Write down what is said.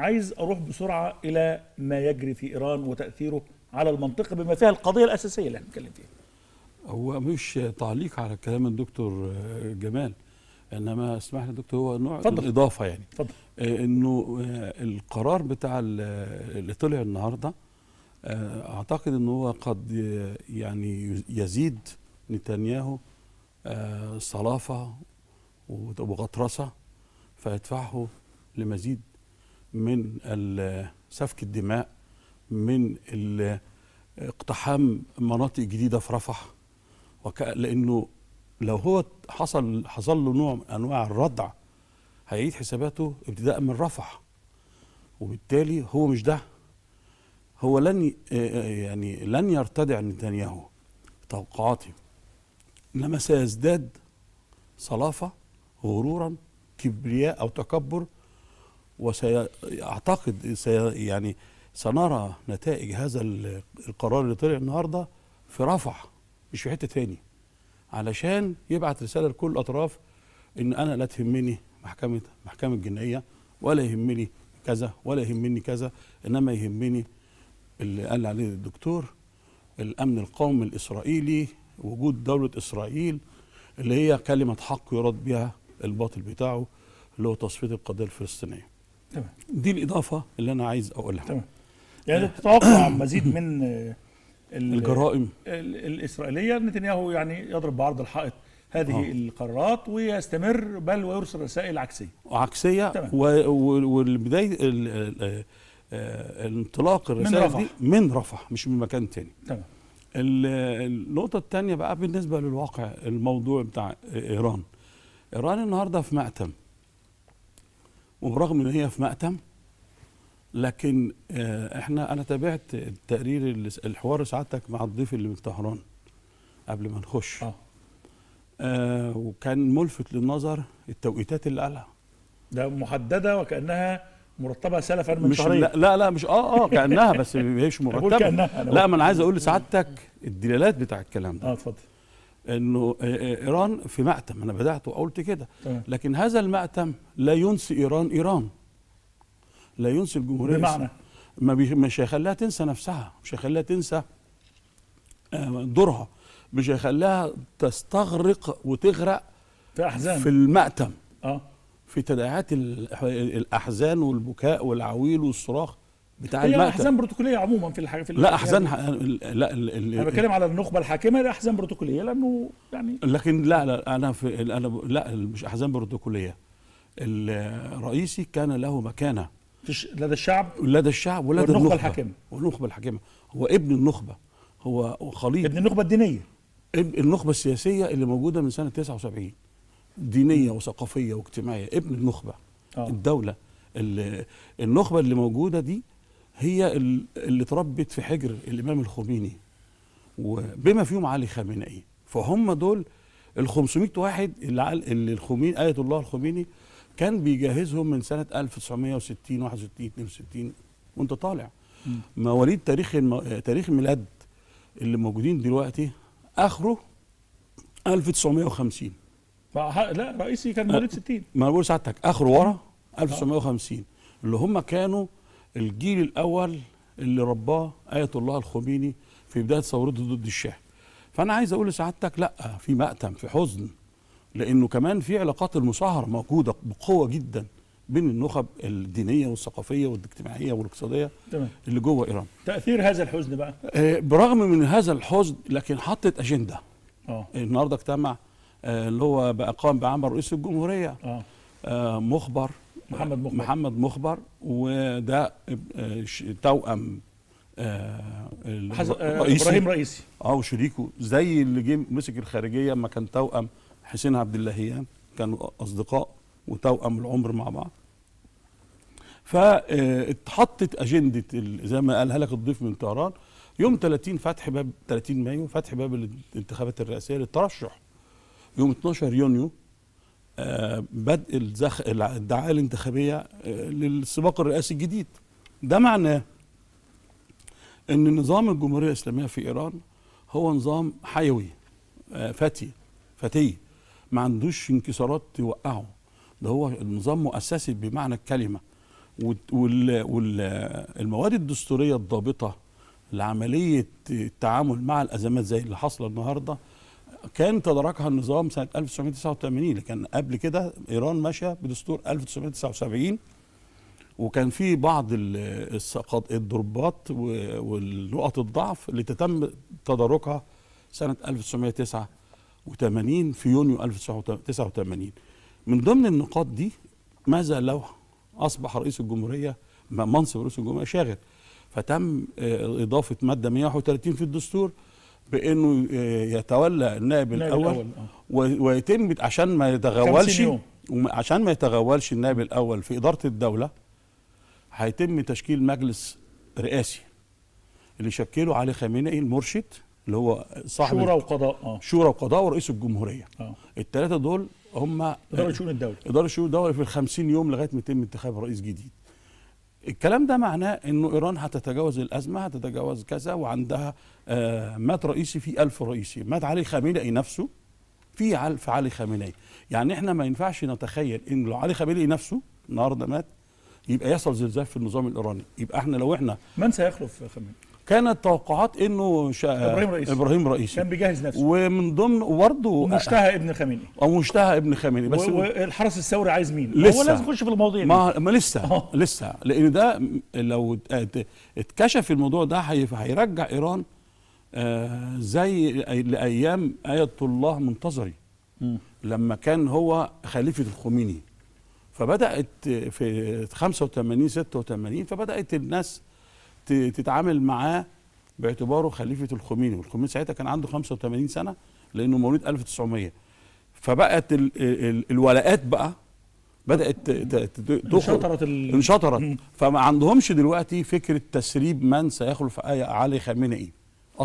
عايز اروح بسرعه الى ما يجري في ايران وتاثيره على المنطقه بما فيها القضيه الاساسيه اللي هنتكلم فيها. هو مش تعليق على كلام الدكتور جمال انما اسمح لي دكتور هو نوع فضل. الاضافه يعني فضل. آه، انه آه، القرار بتاع اللي طلع النهارده آه، اعتقد ان هو قد يعني يزيد نتنياهو صلافه وغطرسه فيدفعه لمزيد من سفك الدماء من اقتحام مناطق جديده في رفح لانه لو هو حصل حصل له نوع من انواع الردع هيعيد حساباته ابتداء من رفح وبالتالي هو مش ده هو لن يعني لن يرتدع نتنياهو توقعاتي انما سيزداد صلافه غرورا كبرياء او تكبر سي يعني سنرى نتائج هذا القرار اللي طلع النهارده في رفح مش في حته تاني علشان يبعت رساله لكل الاطراف ان انا لا تهمني محكمه محكمه الجنائيه ولا يهمني كذا ولا يهمني كذا انما يهمني اللي قال عليه الدكتور الامن القومي الاسرائيلي وجود دوله اسرائيل اللي هي كلمه حق يراد بها الباطل بتاعه اللي هو تصفيه القضيه الفلسطينيه تمام دي الاضافه اللي انا عايز اقولها تمام يعني تتوقع مزيد من الجرائم الاسرائيليه نتنياهو يعني يضرب بعرض الحائط هذه آه. القرارات ويستمر بل ويرسل رسائل عكسيه عكسيه والبدايه آه، انطلاق الرسائل من دي من رفح مش من مكان تاني تمام النقطه الثانيه بقى بالنسبه للواقع الموضوع بتاع ايران ايران النهارده في مأتم وبرغم ان هي في مأتم لكن آه، احنا انا تابعت التقرير الحوار سعادتك مع الضيف اللي من طهران قبل ما نخش آه. آه وكان ملفت للنظر التوقيتات اللي قالها ده محدده وكانها مرتبه سلفا من مش شهرين لا, لا مش اه اه كأنها بس مش مرتبه كأنها لا ما انا عايز اقول لسعادتك الدلالات بتاع الكلام ده اه اتفضل انه ايران في مأتم انا بدات وقلت كده لكن هذا المأتم لا ينسي ايران ايران لا ينسي الجمهوريه بمعنى ما مش هيخليها تنسى نفسها مش هيخليها تنسى آه، دورها مش هيخليها تستغرق وتغرق في احزان في المأتم اه في تداعيات الاحزان والبكاء والعويل والصراخ بتاع هي احزان بروتوكوليه عموما في الحاجه في لا احزان يعني ح... لا ال... ال... انا بتكلم على النخبه الحاكمه الاحزان احزان بروتوكوليه لانه يعني لكن لا لا انا في انا لا مش احزان بروتوكوليه الرئيسي كان له مكانه لدى الشعب لدى الشعب ولدى والنخبه النخبة الحاكمه والنخبه الحاكمه هو ابن النخبه هو خليط ابن النخبه الدينيه النخبه السياسيه اللي موجوده من سنه 79 دينيه وثقافيه واجتماعيه ابن النخبه أوه. الدوله النخبه اللي موجوده دي هي اللي تربت في حجر الامام الخميني وبما فيهم علي خامنئي فهم دول ال 500 واحد اللي, اللي الخميني ايه الله الخميني كان بيجهزهم من سنه 1960 61 62 وانت طالع مواليد تاريخ تاريخ ميلاد اللي موجودين دلوقتي اخره 1950 لا رئيسي كان مواليد 60 ما بقول سعادتك اخره ورا 1950 آه. اللي هم كانوا الجيل الاول اللي رباه ايه الله الخميني في بدايه ثورته ضد الشاه فانا عايز اقول لسعادتك لا في مأتم في حزن لانه كمان في علاقات المصاهره موجوده بقوه جدا بين النخب الدينيه والثقافيه والاجتماعيه والاقتصاديه تمام. اللي جوه ايران تاثير هذا الحزن بقى آه، برغم من هذا الحزن لكن حطت اجنده اه النهارده اجتمع آه، اللي هو بقى قام بعمل رئيس الجمهوريه اه, آه، مخبر محمد مخبر محمد مخبر وده آه، توأم آه، آه، رئيسي ابراهيم رئيسي اه وشريكه زي اللي جه مسك الخارجيه ما كان توأم حسين عبد اللهيان كانوا اصدقاء وتوأم العمر مع بعض فاتحطت اجنده زي ما قالها لك الضيف من طهران يوم 30 فتح باب 30 مايو فتح باب الانتخابات الرئاسيه للترشح يوم 12 يونيو بدء الزخ الدعايه الانتخابيه آه، للسباق الرئاسي الجديد ده معناه ان نظام الجمهوريه الاسلاميه في ايران هو نظام حيوي آه، فتي فتي ما عندوش انكسارات توقعه ده هو نظام مؤسسي بمعنى الكلمه والمواد الدستوريه الضابطه لعمليه التعامل مع الازمات زي اللي حاصله النهارده كان تداركها النظام سنه 1989 لكن قبل كده ايران ماشيه بدستور 1979 وكان في بعض السقاط الضربات والنقط الضعف اللي تتم تداركها سنه 1989 في يونيو 1989 من ضمن النقاط دي ماذا لو اصبح رئيس الجمهوريه منصب رئيس الجمهوريه شاغر فتم آه، اضافه ماده 131 في الدستور بانه آه، يتولى النائب الاول, الأول. آه. ويتم عشان ما يتغولش عشان ما يتغولش النائب الاول في اداره الدوله هيتم تشكيل مجلس رئاسي اللي شكله علي خامنئي المرشد اللي هو صاحب شورى وقضاء اه شورى وقضاء ورئيس الجمهوريه اه الثلاثه دول هم اداره شؤون الدوله اداره شؤون الدوله في ال 50 يوم لغايه ما يتم انتخاب رئيس جديد الكلام ده معناه انه ايران هتتجاوز الازمه هتتجاوز كذا وعندها آه، مات رئيسي في ألف رئيسي مات علي خامنئي نفسه في ألف علي خامنئي يعني احنا ما ينفعش نتخيل ان لو علي خامنئي نفسه النهارده مات يبقى يحصل زلزال في النظام الايراني يبقى احنا لو احنا من سيخلف خامنئي كانت توقعات انه شا... ابراهيم رئيسي ابراهيم رئيسي كان بيجهز نفسه ومن ضمن وبرضه مشتهى ابن خميني او مشتهى ابن خميني بس و... والحرس الثوري عايز مين؟ لسه هو لازم يخش في المواضيع ما... ما لسه أوه. لسه لان ده لو اتكشف الموضوع ده هيرجع ايران آه زي لايام ايه الله منتظري م. لما كان هو خليفه الخميني فبدات في 85 86 فبدات الناس تتعامل معاه باعتباره خليفه الخميني والخميني ساعتها كان عنده 85 سنه لانه مواليد 1900 فبقت الـ الـ الولاءات بقى بدات انشطرت انشطرت فما عندهمش دلوقتي فكره تسريب من سيخلف آية علي خامنئي